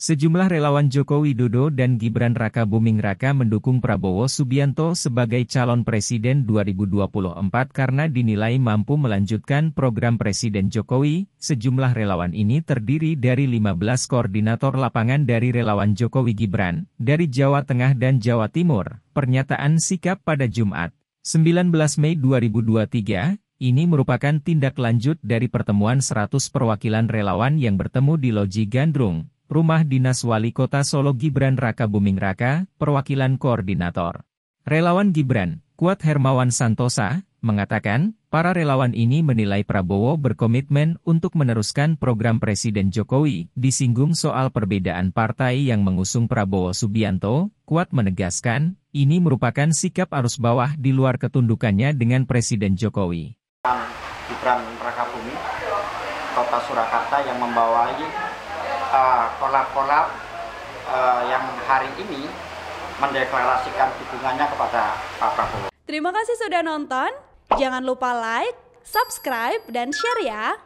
Sejumlah relawan Joko Widodo dan Gibran Raka Buming Raka mendukung Prabowo Subianto sebagai calon presiden 2024 karena dinilai mampu melanjutkan program Presiden Jokowi. Sejumlah relawan ini terdiri dari 15 koordinator lapangan dari relawan Jokowi Gibran, dari Jawa Tengah dan Jawa Timur. Pernyataan sikap pada Jumat, 19 Mei 2023, ini merupakan tindak lanjut dari pertemuan 100 perwakilan relawan yang bertemu di Loji Gandrung, Rumah Dinas Wali Kota Solo Gibran Raka Buming Raka, perwakilan koordinator. Relawan Gibran, Kuat Hermawan Santosa, mengatakan, para relawan ini menilai Prabowo berkomitmen untuk meneruskan program Presiden Jokowi, disinggung soal perbedaan partai yang mengusung Prabowo Subianto, Kuat menegaskan, ini merupakan sikap arus bawah di luar ketundukannya dengan Presiden Jokowi. Gibran Raka Buming, Kota Surakarta yang membawahi kolab-kolab uh, yang hari ini mendeklarasikan dukungannya kepada Pak Prabowo. Terima kasih sudah nonton. Jangan lupa like, subscribe, dan share ya.